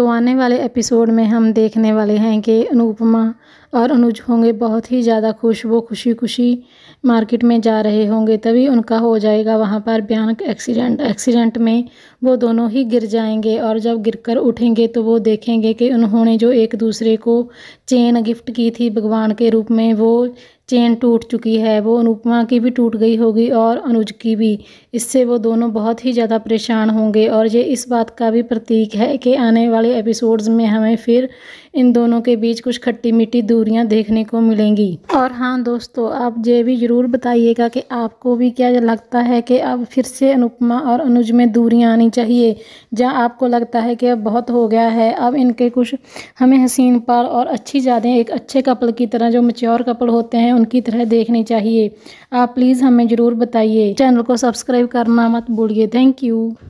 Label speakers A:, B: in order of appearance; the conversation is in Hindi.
A: तो आने वाले एपिसोड में हम देखने वाले हैं कि अनुपमा और अनुज होंगे बहुत ही ज़्यादा खुश वो खुशी खुशी मार्केट में जा रहे होंगे तभी उनका हो जाएगा वहाँ पर भयानक एक्सीडेंट एक्सीडेंट में वो दोनों ही गिर जाएंगे और जब गिरकर उठेंगे तो वो देखेंगे कि उन्होंने जो एक दूसरे को चेन गिफ्ट की थी भगवान के रूप में वो चेन टूट चुकी है वो अनुपमा की भी टूट गई होगी और अनुज की भी इससे वो दोनों बहुत ही ज़्यादा परेशान होंगे और ये इस बात का भी प्रतीक है कि आने वाले एपिसोड्स में हमें फिर इन दोनों के बीच कुछ खट्टी मीठी दूरियां देखने को मिलेंगी और हाँ दोस्तों आप ये भी ज़रूर बताइएगा कि आपको भी क्या लगता है कि अब फिर से अनुपमा और अनुज में दूरियाँ आनी चाहिए जहाँ आपको लगता है कि अब बहुत हो गया है अब इनके कुछ हमें हसीन पार और अच्छी ज़्यादा एक अच्छे कपल की तरह जो मच्योर कपल होते हैं उनकी तरह देखनी चाहिए आप प्लीज़ हमें ज़रूर बताइए चैनल को सब्सक्राइब करना मत भूलिए थैंक यू